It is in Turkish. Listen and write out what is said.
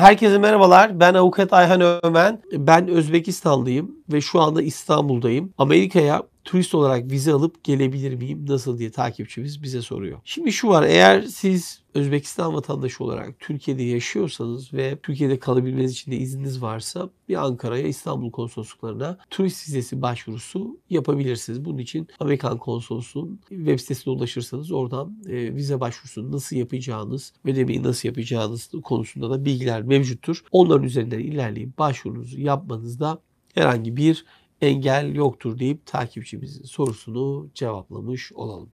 Herkese merhabalar. Ben avukat Ayhan Ömen. Ben Özbekistanlıyım ve şu anda İstanbul'dayım. Amerika'ya turist olarak vize alıp gelebilir miyim? Nasıl diye takipçimiz bize soruyor. Şimdi şu var eğer siz Özbekistan vatandaşı olarak Türkiye'de yaşıyorsanız ve Türkiye'de kalabilmeniz için de izniniz varsa bir Ankara'ya İstanbul konsolosluklarına turist vizesi başvurusu yapabilirsiniz. Bunun için Amerikan konsolosluğunun web sitesine ulaşırsanız oradan e, vize başvurusunu nasıl yapacağınız, ödemeyi nasıl yapacağınız konusunda da bilgiler mevcuttur. Onların üzerinden ilerleyip başvurunuzu yapmanızda herhangi bir engel yoktur deyip takipçimizin sorusunu cevaplamış olalım.